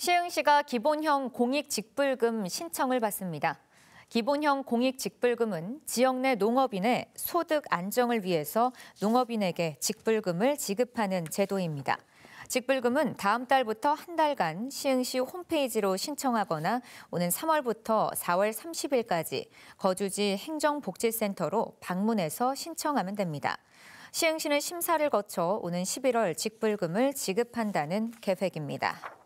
시흥시가 기본형 공익직불금 신청을 받습니다. 기본형 공익직불금은 지역 내 농업인의 소득 안정을 위해서 농업인에게 직불금을 지급하는 제도입니다. 직불금은 다음 달부터 한 달간 시흥시 홈페이지로 신청하거나 오는 3월부터 4월 30일까지 거주지 행정복지센터로 방문해서 신청하면 됩니다. 시흥시는 심사를 거쳐 오는 11월 직불금을 지급한다는 계획입니다.